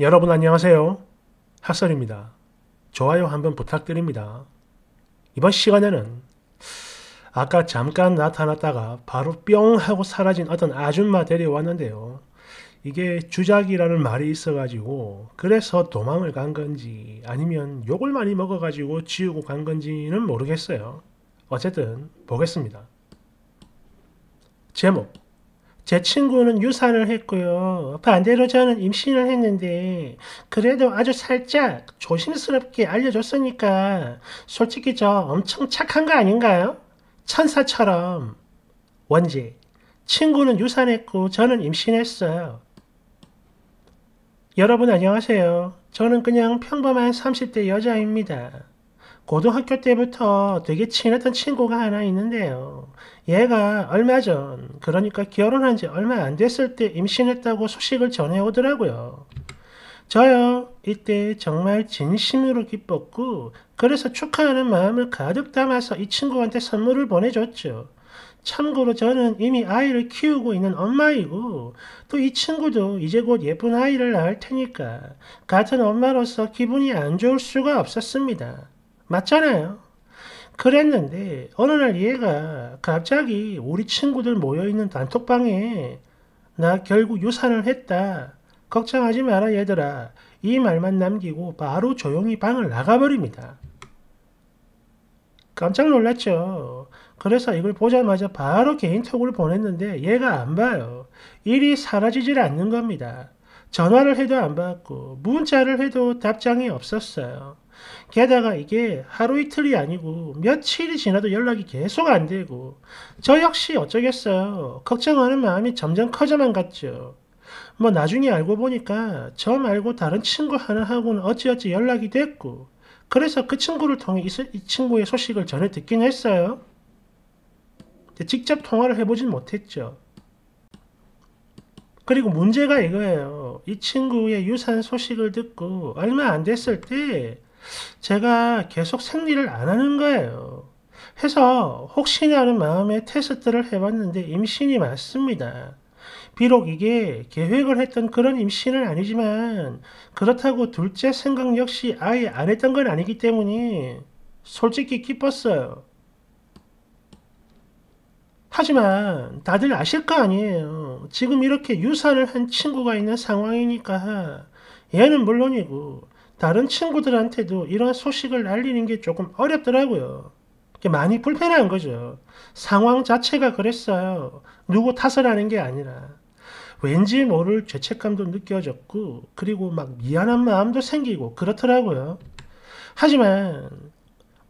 여러분 안녕하세요. 학설입니다. 좋아요 한번 부탁드립니다. 이번 시간에는 아까 잠깐 나타났다가 바로 뿅 하고 사라진 어떤 아줌마 데려왔는데요. 이게 주작이라는 말이 있어가지고 그래서 도망을 간 건지 아니면 욕을 많이 먹어가지고 지우고 간 건지는 모르겠어요. 어쨌든 보겠습니다. 제목 제 친구는 유산을 했고요. 반대로 저는 임신을 했는데 그래도 아주 살짝 조심스럽게 알려줬으니까 솔직히 저 엄청 착한 거 아닌가요? 천사처럼 원지 친구는 유산했고 저는 임신했어요. 여러분 안녕하세요. 저는 그냥 평범한 30대 여자입니다. 고등학교 때부터 되게 친했던 친구가 하나 있는데요. 얘가 얼마 전, 그러니까 결혼한 지 얼마 안 됐을 때 임신했다고 소식을 전해오더라고요. 저요, 이때 정말 진심으로 기뻤고, 그래서 축하하는 마음을 가득 담아서 이 친구한테 선물을 보내줬죠. 참고로 저는 이미 아이를 키우고 있는 엄마이고, 또 이 친구도 이제 곧 예쁜 아이를 낳을 테니까, 같은 엄마로서 기분이 안 좋을 수가 없었습니다. 맞잖아요. 그랬는데 어느 날 얘가 갑자기 우리 친구들 모여있는 단톡방에 나 결국 유산을 했다. 걱정하지 마라 얘들아. 이 말만 남기고 바로 조용히 방을 나가버립니다. 깜짝 놀랐죠. 그래서 이걸 보자마자 바로 개인톡을 보냈는데 얘가 안 봐요. 일이 사라지질 않는 겁니다. 전화를 해도 안 받고 문자를 해도 답장이 없었어요. 게다가 이게 하루 이틀이 아니고 며칠이 지나도 연락이 계속 안 되고 저 역시 어쩌겠어요. 걱정하는 마음이 점점 커져만 갔죠. 뭐 나중에 알고 보니까 저 말고 다른 친구 하나하고는 어찌어찌 연락이 됐고 그래서 그 친구를 통해 이 친구의 소식을 전해 듣긴 했어요. 근데 직접 통화를 해보진 못했죠. 그리고 문제가 이거예요. 이 친구의 유산 소식을 듣고 얼마 안 됐을 때 제가 계속 생리를 안 하는 거예요. 해서 혹시나 하는 마음에 테스트를 해봤는데 임신이 맞습니다. 비록 이게 계획을 했던 그런 임신은 아니지만 그렇다고 둘째 생각 역시 아예 안 했던 건 아니기 때문에 솔직히 기뻤어요. 하지만 다들 아실 거 아니에요. 지금 이렇게 유산을 한 친구가 있는 상황이니까 얘는 물론이고 다른 친구들한테도 이런 소식을 알리는 게 조금 어렵더라고요. 많이 불편한 거죠. 상황 자체가 그랬어요. 누구 탓을 하는 게 아니라. 왠지 모를 죄책감도 느껴졌고, 그리고 막 미안한 마음도 생기고, 그렇더라고요. 하지만,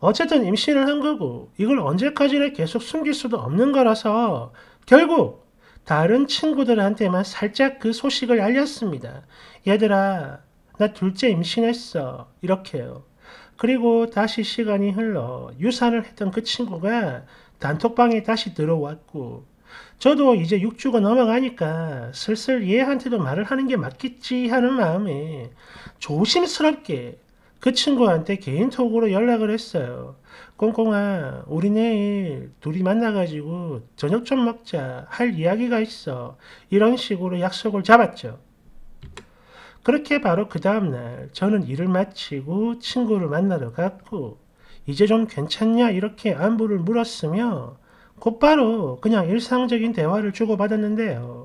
어쨌든 임신을 한 거고, 이걸 언제까지나 계속 숨길 수도 없는 거라서, 결국, 다른 친구들한테만 살짝 그 소식을 알렸습니다. 얘들아, 나 둘째 임신했어. 이렇게 요 그리고 다시 시간이 흘러 유산을 했던 그 친구가 단톡방에 다시 들어왔고 저도 이제 6주가 넘어가니까 슬슬 얘한테도 말을 하는 게 맞겠지 하는 마음에 조심스럽게 그 친구한테 개인톡으로 연락을 했어요. 꽁꽁아 우리 내일 둘이 만나가지고 저녁 좀 먹자 할 이야기가 있어 이런 식으로 약속을 잡았죠. 그렇게 바로 그 다음날 저는 일을 마치고 친구를 만나러 갔고 이제 좀 괜찮냐 이렇게 안부를 물었으며 곧바로 그냥 일상적인 대화를 주고받았는데요.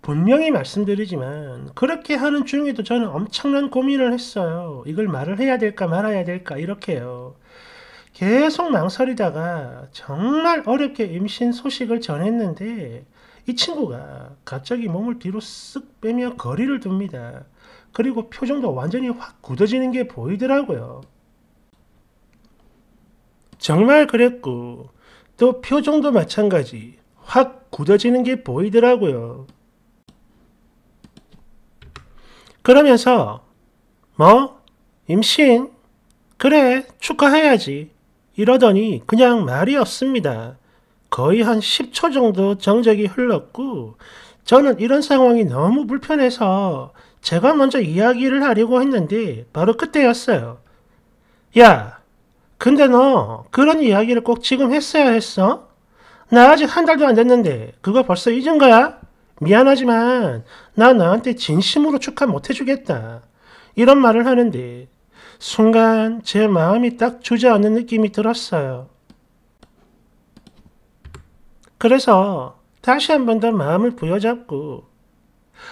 분명히 말씀드리지만 그렇게 하는 중에도 저는 엄청난 고민을 했어요. 이걸 말을 해야 될까 말아야 될까 이렇게요. 계속 망설이다가 정말 어렵게 임신 소식을 전했는데 이 친구가 갑자기 몸을 뒤로 쓱 빼며 거리를 둡니다. 그리고 표정도 완전히 확 굳어지는 게 보이더라고요. 정말 그랬고 또 표정도 마찬가지 확 굳어지는 게 보이더라고요. 그러면서 뭐? 임신? 그래 축하해야지 이러더니 그냥 말이 없습니다. 거의 한 10초 정도 정적이 흘렀고 저는 이런 상황이 너무 불편해서 제가 먼저 이야기를 하려고 했는데 바로 그때였어요. 야, 근데 너 그런 이야기를 꼭 지금 했어야 했어? 나 아직 한 달도 안 됐는데 그거 벌써 잊은 거야? 미안하지만 나 너한테 진심으로 축하 못 해주겠다. 이런 말을 하는데 순간 제 마음이 딱 주저앉는 느낌이 들었어요. 그래서 다시 한 번 더 마음을 부여잡고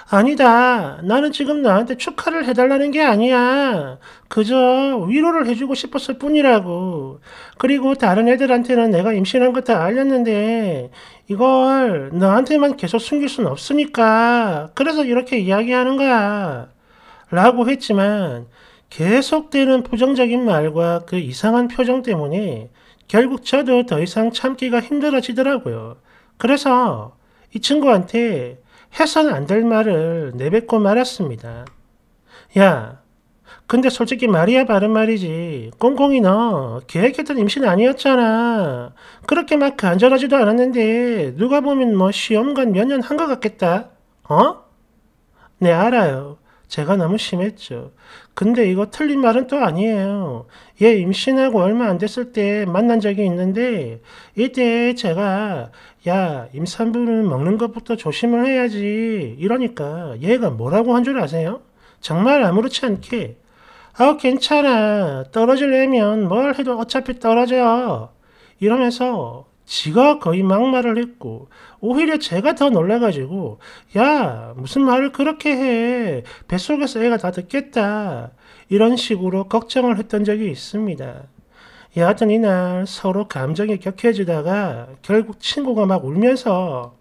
아니다. 나는 지금 너한테 축하를 해달라는 게 아니야. 그저 위로를 해주고 싶었을 뿐이라고. 그리고 다른 애들한테는 내가 임신한 것 다 알렸는데 이걸 너한테만 계속 숨길 순 없으니까. 그래서 이렇게 이야기하는 거야. 라고 했지만 계속되는 부정적인 말과 그 이상한 표정 때문에 결국 저도 더 이상 참기가 힘들어지더라고요. 그래서 이 친구한테 해선안될 말을 내뱉고 말았습니다. 야, 근데 솔직히 말이야 바른 말이지. 꽁꽁이 너 계획했던 임신 아니었잖아. 그렇게 막 간절하지도 않았는데 누가 보면 뭐 시험관 몇 년 한 것 같겠다. 어? 네 알아요. 제가 너무 심했죠. 근데 이거 틀린 말은 또 아니에요. 얘 임신하고 얼마 안 됐을 때 만난 적이 있는데 이때 제가 야 임산부는 먹는 것부터 조심을 해야지 이러니까 얘가 뭐라고 한 줄 아세요? 정말 아무렇지 않게 아우 괜찮아 떨어질려면 뭘 해도 어차피 떨어져 이러면서 지가 거의 막말을 했고 오히려 제가 더 놀라가지고 야 무슨 말을 그렇게 해 뱃속에서 애가 다 듣겠다 이런 식으로 걱정을 했던 적이 있습니다. 여하튼 이날 서로 감정이 격해지다가 결국 친구가 막 울면서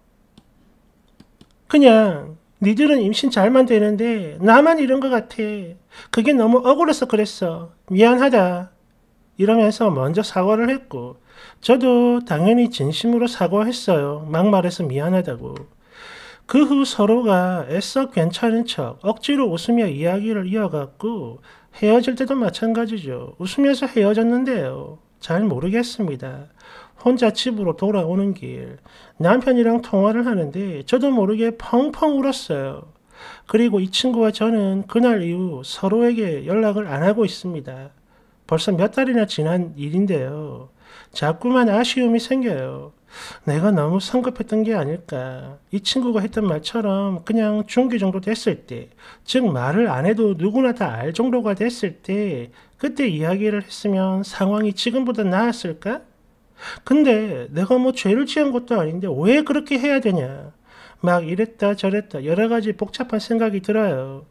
그냥 니들은 임신 잘만 되는데 나만 이런 것 같아. 그게 너무 억울해서 그랬어. 미안하다. 이러면서 먼저 사과를 했고 저도 당연히 진심으로 사과했어요. 막말해서 미안하다고. 그 후 서로가 애써 괜찮은 척 억지로 웃으며 이야기를 이어갔고 헤어질 때도 마찬가지죠. 웃으면서 헤어졌는데요. 잘 모르겠습니다. 혼자 집으로 돌아오는 길 남편이랑 통화를 하는데 저도 모르게 펑펑 울었어요. 그리고 이 친구와 저는 그날 이후 서로에게 연락을 안 하고 있습니다. 벌써 몇 달이나 지난 일인데요. 자꾸만 아쉬움이 생겨요. 내가 너무 성급했던 게 아닐까. 이 친구가 했던 말처럼 그냥 중기 정도 됐을 때, 즉 말을 안 해도 누구나 다 알 정도가 됐을 때, 그때 이야기를 했으면 상황이 지금보다 나았을까? 근데 내가 뭐 죄를 지은 것도 아닌데 왜 그렇게 해야 되냐? 막 이랬다 저랬다 여러 가지 복잡한 생각이 들어요.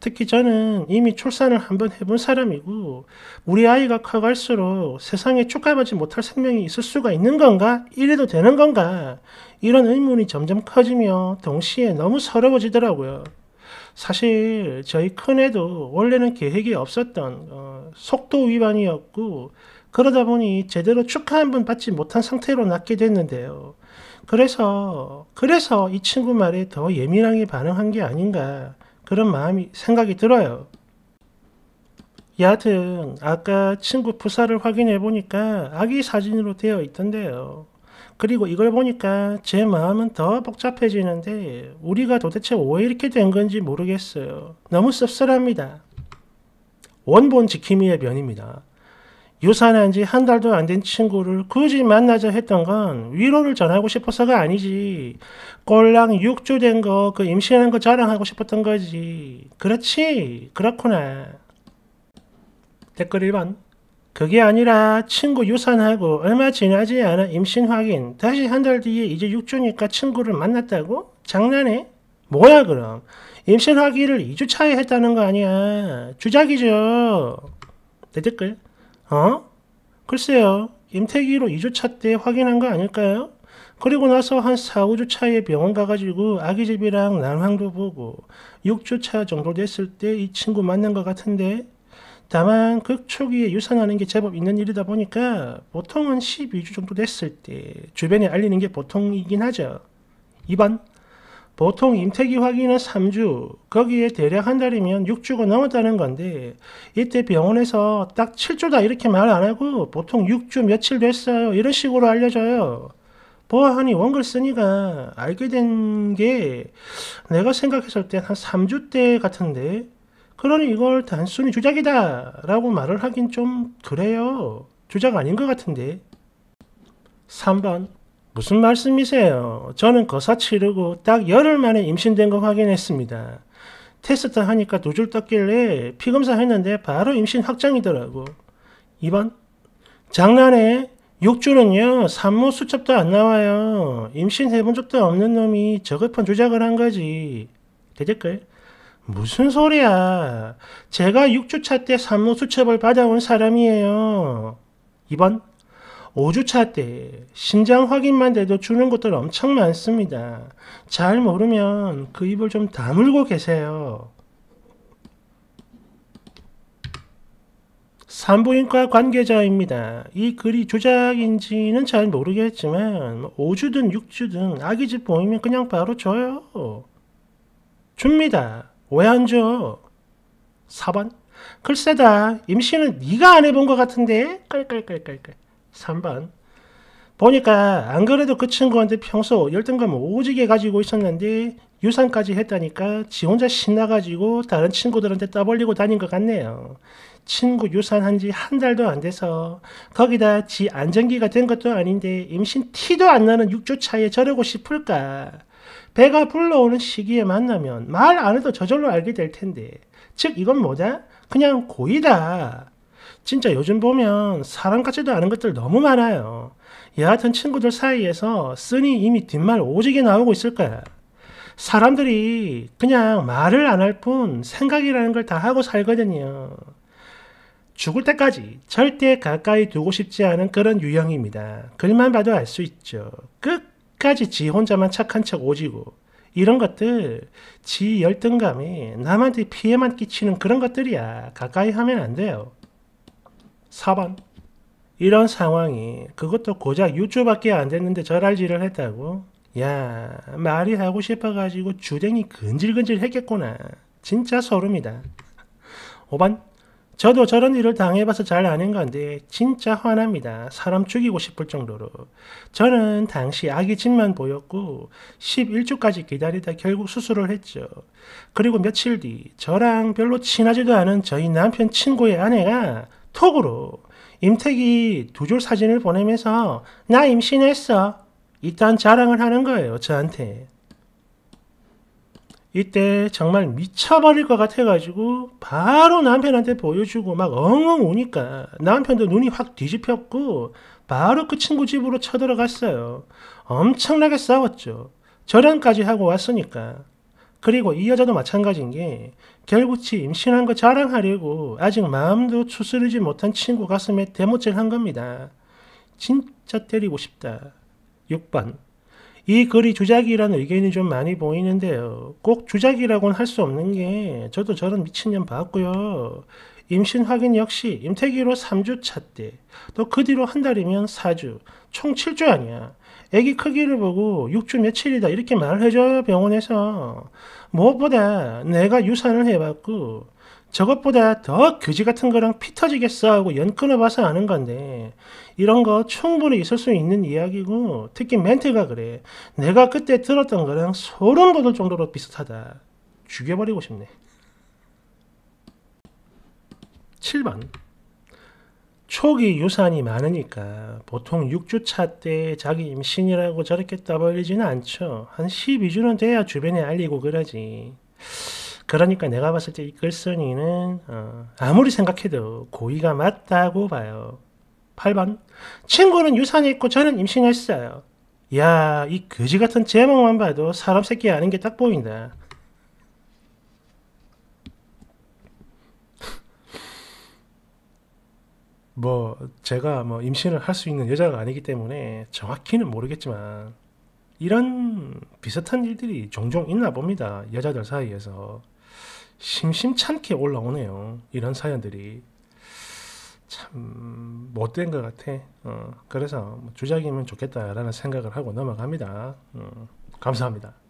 특히 저는 이미 출산을 한번 해본 사람이고 우리 아이가 커갈수록 세상에 축하받지 못할 생명이 있을 수가 있는 건가? 이래도 되는 건가? 이런 의문이 점점 커지며 동시에 너무 서러워지더라고요. 사실 저희 큰애도 원래는 계획이 없었던 어, 속도 위반이었고 그러다 보니 제대로 축하 한 번 받지 못한 상태로 낳게 됐는데요. 그래서 그래서 이 친구 말에 더 예민하게 반응한 게 아닌가 그런 마음이 생각이 들어요. 여하튼 아까 친구 부사를 확인해 보니까 아기 사진으로 되어 있던데요. 그리고 이걸 보니까 제 마음은 더 복잡해지는데 우리가 도대체 왜 이렇게 된 건지 모르겠어요. 너무 씁쓸합니다. 원본 지킴이의 변입니다 유산한 지 한 달도 안 된 친구를 굳이 만나자 했던 건 위로를 전하고 싶어서가 아니지. 꼴랑 6주 된 거 그 임신한 거 자랑하고 싶었던 거지. 그렇지. 그렇구나. 댓글 1번. 그게 아니라 친구 유산하고 얼마 지나지 않아 임신 확인. 다시 한 달 뒤에 이제 6주니까 친구를 만났다고? 장난해? 뭐야 그럼. 임신 확인을 2주 차에 했다는 거 아니야. 주작이죠. 내 댓글. 어? 글쎄요. 임태기로 2주차 때 확인한 거 아닐까요? 그리고 나서 한 4, 5주 차에 병원 가가지고 아기집이랑 난황도 보고 6주 차 정도 됐을 때 이 친구 만난 것 같은데 다만 극 초기에 유산하는 게 제법 있는 일이다 보니까 보통은 12주 정도 됐을 때 주변에 알리는 게 보통이긴 하죠. 2번 보통 임태기 확인은 3주, 거기에 대략 한 달이면 6주가 넘었다는 건데 이때 병원에서 딱 7주다 이렇게 말 안 하고 보통 6주 며칠 됐어요 이런 식으로 알려져요 보아하니 원글 쓰니까 알게 된 게 내가 생각했을 때 한 3주 때 같은데 그러니 이걸 단순히 주작이다 라고 말을 하긴 좀 그래요. 주작 아닌 것 같은데. 3번 무슨 말씀이세요? 저는 거사 치르고 딱 열흘 만에 임신된 거 확인했습니다. 테스트 하니까 두 줄 떴길래 피검사 했는데 바로 임신 확정이더라고. 2번. 장난해? 6주는요 산모 수첩도 안 나와요. 임신해본 적도 없는 놈이 저급한 조작을 한 거지. 대댓글. 무슨 소리야. 제가 6주차 때 산모 수첩을 받아온 사람이에요. 2번. 5주차 때 신장 확인만 돼도 주는 곳들 엄청 많습니다. 잘 모르면 그 입을 좀 다물고 계세요. 산부인과 관계자입니다. 이 글이 조작인지는 잘 모르겠지만 5주든 6주든 아기 집 보이면 그냥 바로 줘요. 줍니다. 왜 안 줘? 4번. 글쎄다. 임신은 네가 안 해본 것 같은데? 깔깔깔깔깔. 3번 보니까 안 그래도 그 친구한테 평소 열등감을 오지게 가지고 있었는데 유산까지 했다니까 지 혼자 신나가지고 다른 친구들한테 떠벌리고 다닌 것 같네요. 친구 유산한 지 한 달도 안 돼서 거기다 지 안정기가 된 것도 아닌데 임신 티도 안 나는 6주 차에 저러고 싶을까. 배가 불러오는 시기에 만나면 말 안 해도 저절로 알게 될 텐데. 즉 이건 뭐다? 그냥 고의다. 진짜 요즘 보면 사람 같지도 않은 것들 너무 많아요. 여하튼 친구들 사이에서 쓰니 이미 뒷말 오지게 나오고 있을 거야. 사람들이 그냥 말을 안 할 뿐 생각이라는 걸 다 하고 살거든요. 죽을 때까지 절대 가까이 두고 싶지 않은 그런 유형입니다. 글만 봐도 알 수 있죠. 끝까지 지 혼자만 착한 척 오지고 이런 것들 지열등감이 남한테 피해만 끼치는 그런 것들이야. 가까이 하면 안 돼요. 4번 이런 상황이 그것도 고작 6주밖에 안 됐는데 저랄질을 했다고? 야 말이 하고 싶어가지고 주댕이 근질근질 했겠구나. 진짜 소름이다. 5번 저도 저런 일을 당해봐서 잘 아는 건데 진짜 화납니다. 사람 죽이고 싶을 정도로. 저는 당시 아기집만 보였고 11주까지 기다리다 결국 수술을 했죠. 그리고 며칠 뒤 저랑 별로 친하지도 않은 저희 남편 친구의 아내가 톡으로 임택이 두 줄 사진을 보내면서 나 임신했어. 일단 자랑을 하는 거예요. 저한테. 이때 정말 미쳐버릴 것 같아가지고 바로 남편한테 보여주고 막 엉엉 우니까 남편도 눈이 확 뒤집혔고 바로 그 친구 집으로 쳐들어갔어요. 엄청나게 싸웠죠. 절연까지 하고 왔으니까. 그리고 이 여자도 마찬가지인 게 결국치 임신한 거 자랑하려고 아직 마음도 추스르지 못한 친구 가슴에 대못질 한 겁니다. 진짜 때리고 싶다. 6번 이 글이 주작이라는 의견이 좀 많이 보이는데요. 꼭 주작이라고는 할 수 없는 게 저도 저런 미친년 봤고요. 임신 확인 역시 임태기로 3주차 때, 또 그 뒤로 한 달이면 4주, 총 7주 아니야. 애기 크기를 보고 6주 며칠이다 이렇게 말 해줘요 병원에서. 무엇보다 내가 유산을 해봤고 저것보다 더 거지 같은 거랑 피 터지겠어 하고 연 끊어봐서 아는 건데 이런 거 충분히 있을 수 있는 이야기고 특히 멘트가 그래 내가 그때 들었던 거랑 소름 돋을 정도로 비슷하다 죽여버리고 싶네 7번 초기 유산이 많으니까 보통 6주차 때 자기 임신이라고 저렇게 떠벌리지는 않죠. 한 12주는 돼야 주변에 알리고 그러지. 그러니까 내가 봤을 때 이 글쓴이는 어, 아무리 생각해도 고의가 맞다고 봐요. 8번 친구는 유산이 있고 저는 임신했어요. 야, 이 거지 같은 제목만 봐도 사람 새끼 아닌 게 딱 보인다. 뭐 제가 뭐 임신을 할 수 있는 여자가 아니기 때문에 정확히는 모르겠지만 이런 비슷한 일들이 종종 있나 봅니다. 여자들 사이에서 심심찮게 올라오네요. 이런 사연들이 참 못된 것 같아. 어, 그래서 뭐 주작이면 좋겠다라는 생각을 하고 넘어갑니다. 어, 감사합니다.